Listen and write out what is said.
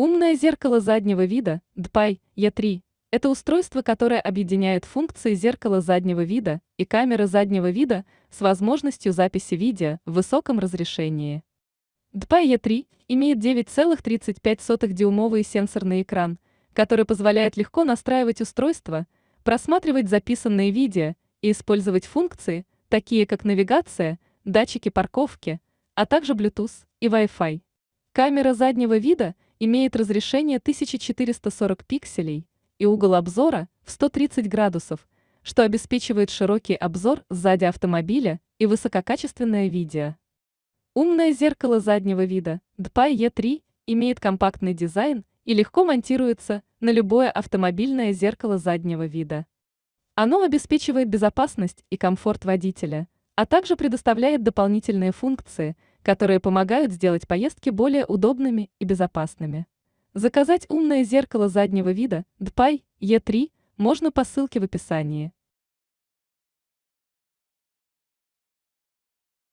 Умное зеркало заднего вида DPI E3 – это устройство, которое объединяет функции зеркала заднего вида и камеры заднего вида с возможностью записи видео в высоком разрешении. DPI E3 имеет 9,35-дюймовый сенсорный экран, который позволяет легко настраивать устройство, просматривать записанные видео и использовать функции, такие как навигация, датчики парковки, а также Bluetooth и Wi-Fi. Камера заднего вида – имеет разрешение 1440 пикселей и угол обзора в 130 градусов, что обеспечивает широкий обзор сзади автомобиля и высококачественное видео. Умное зеркало заднего вида DPI E3 имеет компактный дизайн и легко монтируется на любое автомобильное зеркало заднего вида. Оно обеспечивает безопасность и комфорт водителя, а также предоставляет дополнительные функции – которые помогают сделать поездки более удобными и безопасными. Заказать умное зеркало заднего вида DPI E3 можно по ссылке в описании.